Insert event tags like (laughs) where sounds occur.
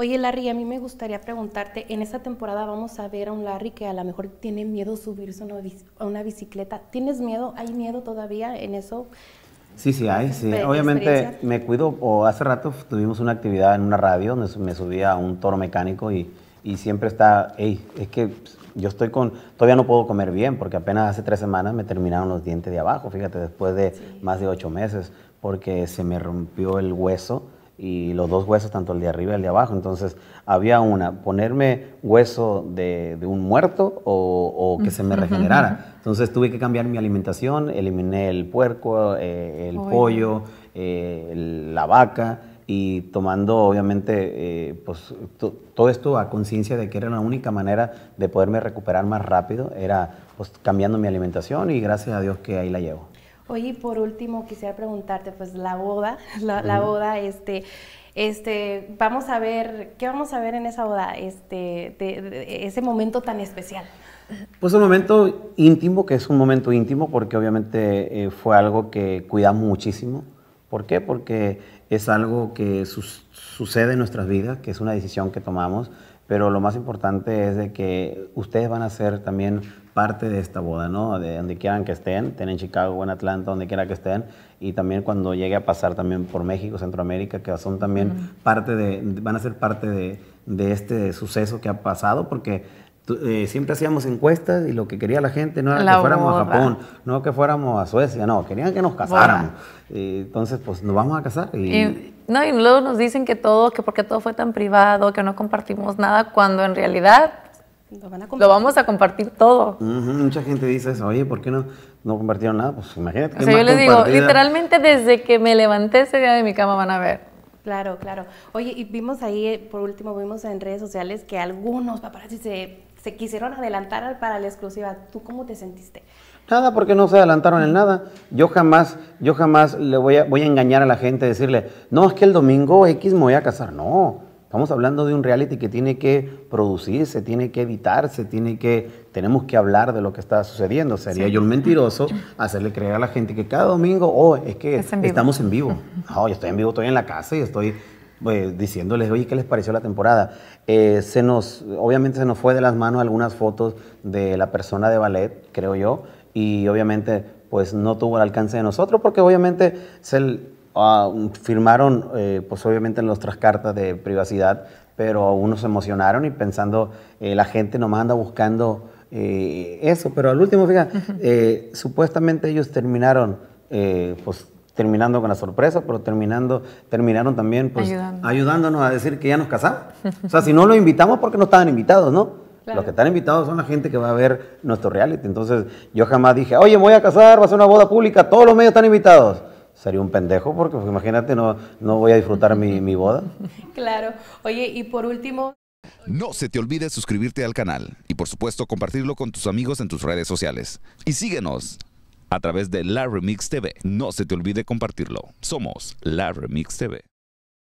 Oye, Larry, a mí me gustaría preguntarte, en esta temporada vamos a ver a un Larry que a lo mejor tiene miedo subirse a una bicicleta. ¿Tienes miedo? ¿Hay miedo todavía en eso? Sí, sí, hay, sí. Obviamente me cuido, hace rato tuvimos una actividad en una radio, donde me subí a un toro mecánico y, y siempre está, hey, es que yo estoy con, todavía no puedo comer bien, porque apenas hace tres semanas me terminaron los dientes de abajo, fíjate, después de más de ocho meses, porque se me rompió el hueso y los dos huesos, tanto el de arriba y el de abajo. Entonces, había una, ponerme hueso de, un muerto o, que se me regenerara. Entonces, tuve que cambiar mi alimentación, eliminé el puerco, eh, el pollo, eh, la vaca y tomando obviamente eh, pues, todo esto a conciencia de que era la única manera de poderme recuperar más rápido, era pues, cambiando mi alimentación y gracias a Dios que ahí la llevo. Oye, por último, quisiera preguntarte, pues la boda, (laughs) la, boda, este, este, vamos a ver, ¿qué vamos a ver en esa boda? Este, de, ese momento tan especial. Pues un momento íntimo, que es un momento íntimo, porque obviamente eh, fue algo que cuidamos muchísimo. ¿Por qué? Porque es algo que sucede en nuestras vidas, que es una decisión que tomamos, pero lo más importante es de que ustedes van a ser también parte de esta boda, ¿no? De donde quieran que estén, estén en Chicago, en Atlanta, donde quiera que estén, y también cuando llegue a pasar también por México, Centroamérica, que son también parte de, van a ser parte de, de este suceso que ha pasado, porque eh, siempre hacíamos encuestas y lo que quería la gente no era que fuéramos a Japón, no que fuéramos a Suecia, no, querían que nos casáramos. entonces, pues nos vamos a casar. Y... no, y luego nos dicen que todo, que porque todo fue tan privado, que no compartimos nada, cuando en realidad lo, vamos a compartir todo. Mucha gente dice eso, oye, ¿por qué no, no compartieron nada? Pues imagínate. yo les digo, literalmente desde que me levanté ese día de mi cama van a ver. Claro, claro. Oye, y vimos ahí, eh, por último, vimos en redes sociales que algunos paparazzi se se quisieron adelantar para la exclusiva. ¿Tú cómo te sentiste? Nada, porque no se adelantaron en nada. Yo jamás, yo jamás le voy a, voy a engañar a la gente, decirle, no, es que el domingo X me voy a casar. No, estamos hablando de un reality que tiene que producirse, tiene que editarse, tiene que, tenemos que hablar de lo que está sucediendo. Sería yo un mentiroso hacerle creer a la gente que cada domingo, oh, es que estamos en vivo. No, yo estoy en vivo, estoy en la casa y estoy eh, diciéndoles, oye, ¿qué les pareció la temporada? Eh, se nos, obviamente se nos fue de las manos algunas fotos de la persona de ballet, creo yo, y obviamente pues no tuvo el alcance de nosotros porque obviamente se ah, firmaron eh, pues obviamente en nuestras cartas de privacidad, pero unos se emocionaron y pensando, la gente nomás anda buscando eso, pero al último, fíjate, supuestamente ellos terminaron pues terminando con la sorpresa, pero terminando, terminaron también pues, ayudándonos a decir que ya nos casamos. O sea, si no lo invitamos porque no estaban invitados, ¿no? Los que están invitados son la gente que va a ver nuestro reality. Entonces, yo jamás dije, oye, voy a casar, va a ser una boda pública, todos los medios están invitados. Sería un pendejo porque pues, imagínate, no, no voy a disfrutar mi, mi boda. (laughs) Claro. Oye, y por último... No se te olvide suscribirte al canal y por supuesto compartirlo con tus amigos en tus redes sociales. Y síguenos a través de La Remix TV. No se te olvide compartirlo. Somos La Remix TV.